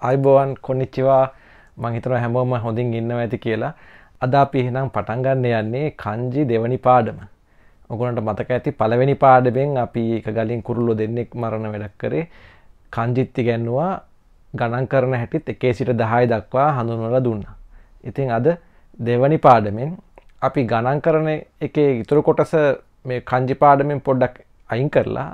අයිබෝවන් කොනිච්චිවා මංහිතර හැමෝම හොඳින් ඉන්න ඇති කියලා අද අපි එහෙනම් පටන්ගන්න යන්නේ කංජි දෙවනි පාඩම ඔගුණට මතක ඇති පළවෙනි පාඩබෙන් අපි එක ගලින් කුරුල්ලු දෙන්නෙක් මරණ වැඩක් කරේ කංජිත්ති ගැන්නවා ගණන් කරන හැටිත් එකේ සිට දහය දක්වා හඳුන්වල දුන්න. ඉතින් අද දෙවනි පාඩමෙන් අපි ගණන් කරන එක ඉතුරු කොටස මේ කංජි පාඩමෙන් පොඩ්ඩක් අයින් කරලා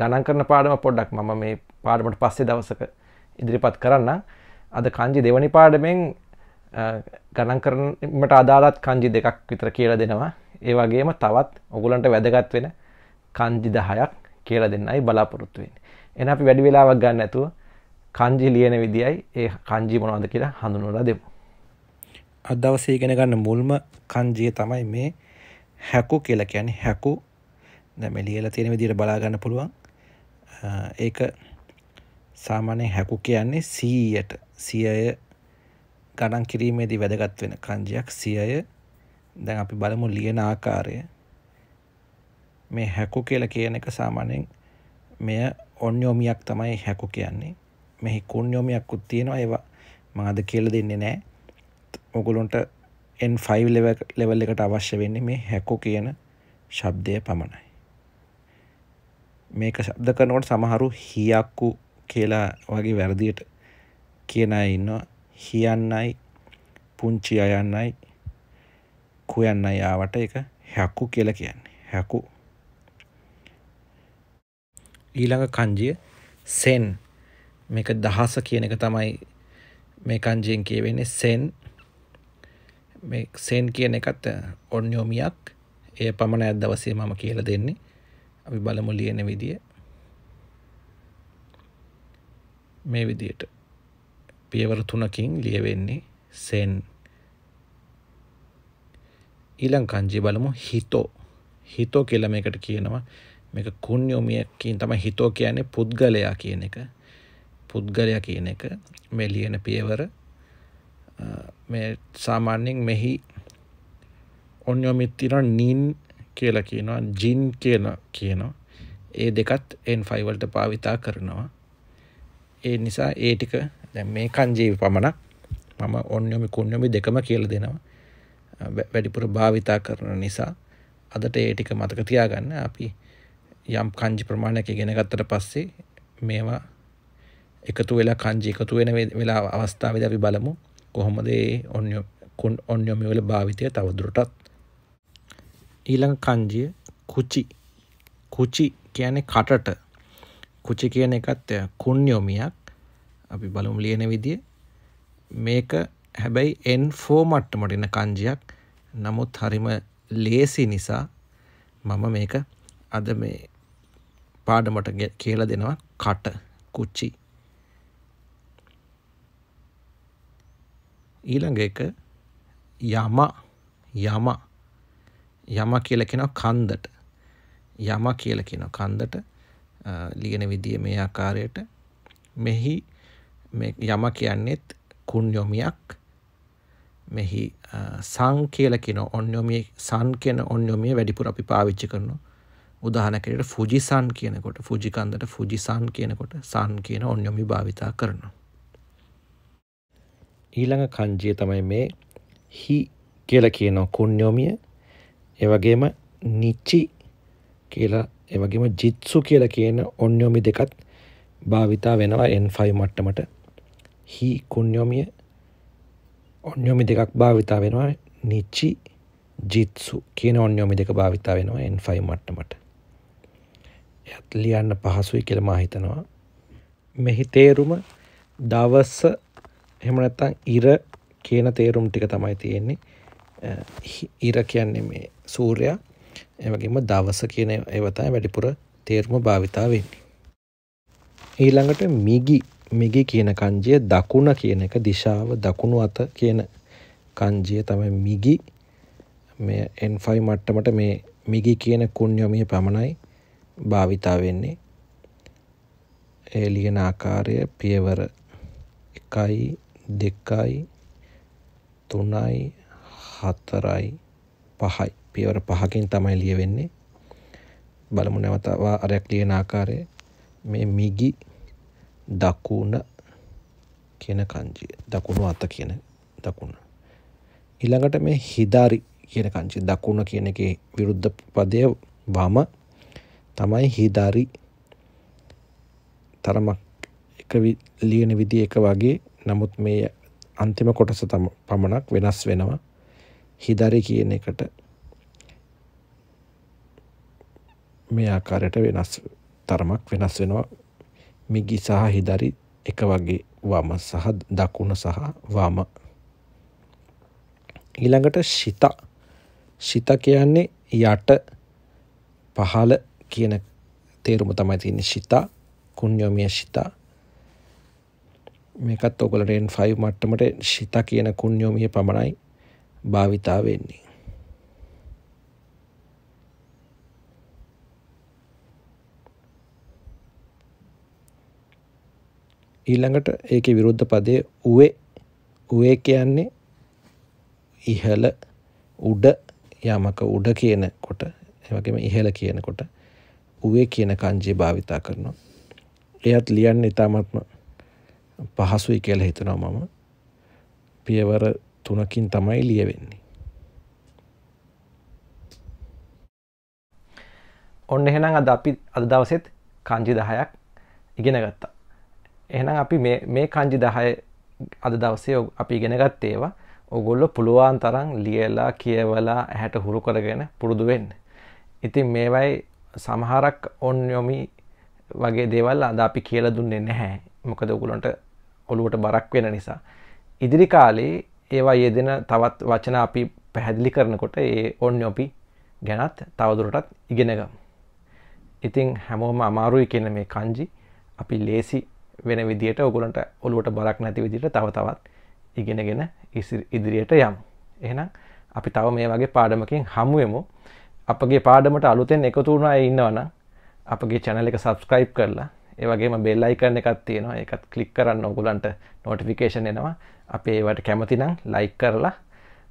ගණන් කරන පාඩම පොඩ්ඩක් මම මේ පාඩමට පස්සේ දවසක ඉදිරිපත් කරන්න අද කංජි දෙවනි පාඩමෙන් ගණන් කරනට අදාළත් කංජි දෙකක් විතර කියලා දෙනවා ඒ වගේම තවත් ඔගුලන්ට වැදගත් වෙන කංජි දහයක් කියල දෙන්නයි බලාපොරොත්තුවෙන් එන අපි වැඩි වෙලාවක් ගන්න ඇතුව කංජි ලියන විදියි ඒ කංජි මොනවද කියලා හඳුනුලා දෙමු අදවසේ ඉගෙන ගන්න මුල්ම කංජිය තමයි මේ හැකු කියලා කියන්නේ හැකු දැම ලියලා තියෙන විදිට බලාගන්න පුළුවන් ඒක සාමානයෙන් හැකු කියන්නේ සීයට සියය ගණන් කිරීමේදී වැදගත් වෙන කංජයක් සියය දැන් අපි බලමු ලියන ආකාරය මේ හැකු කියලා කියන එක සාමාන්‍යයෙන් මෙය ඔන්යෝමියක් තමයි හැකු කියන්නේ මෙහි කුන්යෝමියක්කුත් තියෙනවා ඒවා මම අද කියලා දෙන්නේ නැහැ ඔගලොන්ට N5 ලෙවල් එකට අවශ්‍ය වෙන්නේ මේ හැකු කියන ශබ්දය පමණයි මේක ශබ්ද කරනකොට සමහරු හියක්කු කියලා වගේ වැරදියට කියන අය ඉන්නවා හියන්නයි පුංචි අයන්නයි කුයන්නයි ආවට එක හැකු කියලා කියන්නේ හැකු ඊළඟ කංජිය සෙන් මේක දහස කියන එක තමයි මේ කංජයෙන් කියවෙන්නේ සෙන් මේ සෙන් කියන එකත් ඔන්යෝමියක් එය පමණ ඇත් දවසේ මම කියලා දෙන්නේ අපි බලමු ලියන විදිය මේ විදියට පියවර තුනකින් ලියවෙන්නේ සෙන් ඊළං කංජී බලමු හිතෝ හිතෝ කියල මේකට කියනවා මේක කුණ්‍යෝමියකින් තම හිතෝ කියන්නේ පුද්ගලයා කියන එක පුද්ගලයා කියන එක මේ ලියන පියවර මේ සාමාන්‍යෙන් මෙහි ඔන්යෝමිත්තිර නීන් කියලා කියනවා ජින් කියලා කියනවා ඒ දෙකත් එන් ෆයිවල්ට පාවිතා කරනවා ඒ නිසා ඒ ටික දැන් මේ කංජීව පමණක් මම ඔන්නොමි කුන්නොමි දෙකම කියලා දෙනවා වැඩිපුර භාවිතා කරන නිසා අදට ඒ ටික මතක තියාගන්න අපි යම් කංජි ප්‍රමාණයක් ඉගෙන ගත්තට පස්සේ මේවා එකතු වෙලා කංජි එකතු වෙන වෙලා අවස්ථාවේදී අපි බලමු කොහොමද ඒ ඔන්නොමි වල භාවිතය තවදුරටත් ඊළඟ කංජිය කුචි කුචි කියන්නේ කටට කුචි කියන එකත් කුණ්යොමියක් අපි බලුම් ලියන විදිය මේක හැබැයි එන් ෆෝ මට්ටමට එන කංජයක් නමුත් හරිම ලේසි නිසා මම මේක අද මේ පාඩමට කියලා දෙනවා කට කුච්චි ඊළඟ එක යම යම යම කියලා කියනවා කන්දට යම කියලා කියනවා කන්දට ලියන විදිය මේ ආකාරයට මෙහි යම කියන්නෙත් කුන් යොමියක් මෙහි සංකේල කෙන ඔන්නොමිය සන් කෙන ඔන්නොමිය වැඩිපුර අපි පාවිච්චි කරනවා උදාහනකට ෆුජිසන් කියනකොට ෆුජිකන්දට ෆුජිසන් කියනකොට සන් කියන ඔන්නොමි භාවිතා කරනවා. ඊළඟ කංජිය තමයි මේ හි කියල කියනෝ කුණ්‍යෝමිය එවගේම නිච්චි කියලා ඒවගේම ජිත්සු කියල කියන ඔන්යොමි දෙකත් භාවිතා වෙනවා N5 මට්ටමට හි කුන්යොමිය ඔන්යොමි දෙකක් භාවිතා වෙනවා නිච්චි ජිත්සු කියන ඔන්යොමි දෙක භාවිතා වෙනවා N5 මට්ටමට එත් ලියන්න පහසුයි කියල මහිතනවා මෙහි තේරුම දවස්ස හෙමනැත්තං ඉර කියන තේරුම් ටික තමයි තියෙන්නේ ඉර කියන්නේ මේ සූරයා ඒවගේම දවස කියන ඒවතයි වැඩිපුර තේරුම භාවිතා වෙන්නේ. ඊළඟට මිගි මිගි කියන කංජය දකුණ කියන එක දිශාව දකුණු අත කියන කංජය තමයි මිගි මේ N5 මට්ටමට මේ මිගි කියන කුණ්‍යමිය පමණයි භාවිතා වෙන්නේ. ඒ ලියන ආකාරය පියවර 1යි 2යි 3යි 4යි 5යි පියවර පහකින් තමයි ලියවෙන්නේ බලමු නැවතවා අරයක් ලියන ආකාරය මේ මිගි දකුණ කියන කංජිය දකුණු අත කියන දකුණ ඊළඟට මේ හිදාරි කියන කංචි දකුණ කියන එකේ විරුද්ධ පදය වම තමයි හිදාරි තරමක් එක ලියන විදි එක වගේ නමුත් මේ අන්තිම කොටස තම පමණක් වෙනස් වෙනවා හිදරි කියන එකට මේ ආකාරයට වෙනස් තරමක් වෙනස් වෙනවා මිගි සහ හිදරි එක වගේ වම සහ දකුණ සහ වම ඊළඟට ශිත ශිත කියන්නේ යට පහළ කියන තේරුම තමයි තියෙන්නේ ශිත කුඤ්ඤොමිය ශිත මේකත් ඔයගොල්ලෝ රේන් 5 මට්ටමට ශිත කියන කුඤ්ඤොමිය පමණයි භාවිතා වෙන්නේ ඊළඟට ඒකේ විරුද්ධ පදයේ උවේ උවේ කියන්නේ ඉහළ උඩ යමක උඩ කියන කොට ඒ වගේම ඉහළ කියන කොට උවේ කියන කංජේ භාවිතා කරනවා. එයත් ලියන්න ඉතාමත්ම පහසුයි කියලා හිතනවා මම. පියවර තුනකින් තමයි ලියවෙන්නේ. ඔන්න එහෙනම් අද අපි අද දවසෙත් කංජි 10ක් ඉගෙන ගත්තා. එහෙනම් අපි මේ කංජි 10 අද දවසේ අපි ඉගෙන ගත්තේවා ඔගොල්ලෝ පුළුවන් තරම් ලියලා කියවලා ඇහැට හුරු කරගෙන පුරුදු වෙන්න. ඉතින් මේවයි සමහරක් ඔන් යොමි වගේ දේවල් අද අපි කියලා දුන්නේ නැහැ. මොකද ඔයගොල්ලන්ට ඔලුවට බරක් වෙන නිසා. ඉදිරි කාලේ ඒවා යෙදෙන තවත් වචන අපි පැහැදිලි කරනකොට ඒ ඔන් යොපි ගැනත් තවදුරටත් ඉගෙන ගමු. ඉතින් හැමෝම අමාරුයි කියන මේ කංජි අපි ලේසි වෙන විදිට ඔගුලන්ට ඔලුවට බරක් නැති විදිට තව තවත් ඉගෙනගෙන ඉදිරියට යම්. එහෙනම් අපි තව මේ වගේ පාඩමකින් හමුවමු අපගේ පාඩමට අලුතෙන් එකතුරුණා ඉන්නවන අපගේ චැනල එක සබස්ක්‍රයිබ් කරලා ඒවගේම බෙල්ලයි කරන එකත් තියෙනවා එකත් කලික් කරන්න ඔගුලන්ට නොටිෆිකේෂන් එනවා අපේ ඒවට කැමතිනම් ලයි කරලා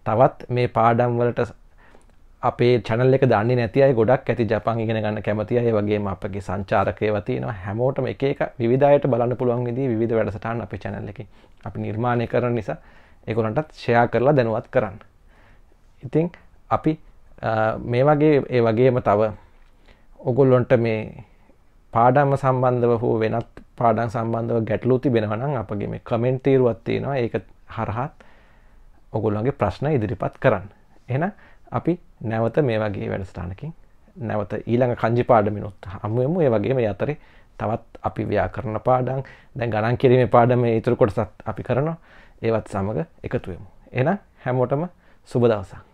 තවත් මේ පාඩම් වලට අපේ චැනල් එක දන්නේ නැති අය ගොඩක් ඇති ජපන් ඉගෙන ගන්න කැමති අය වගේම අපගේ සංචාරකයව තියෙනවා හැමෝටම එක එක විවිධයට බලන්න පුළුවන් විදිහේ විවිධ වැඩසටහන් අපේ channel එකේ අපි නිර්මාණය කරන නිසා ඒගොල්ලන්ටත් ෂෙයා කරලා දැනුවත් කරන්න. ඉතින් අපි මේ වගේ ඒ වගේම තව ඔගොල්ලොන්ට මේ පාඩම්ම සම්බන්ධව හෝ වෙනත් පාඩම් සම්බන්ධව ගැටලු තිබෙනවා නම් අපගේ මේ කමෙන්ට් තීරුවක් තියෙනවා ඒක හරහත් ඔගොල්ලන්ගේ ප්‍රශ්න ඉදිරිපත් කරන්න. එහෙනම් අපි නැවත මේ වගේ වැඩස්ථානකින් නැවත ඊළඟ කංජි පාඩමිනුත් හමුවමු ඒ වගේම අතරේ තවත් අපි ව්‍යාකරණ පාඩම් දැන් ගණන් කිරීමේ පාඩම ඉතුරු කොටසත් අපි කරනවා ඒවත් සමග එකතුවෙමු. එහෙනම් හැමෝටම සුබ දවසක්.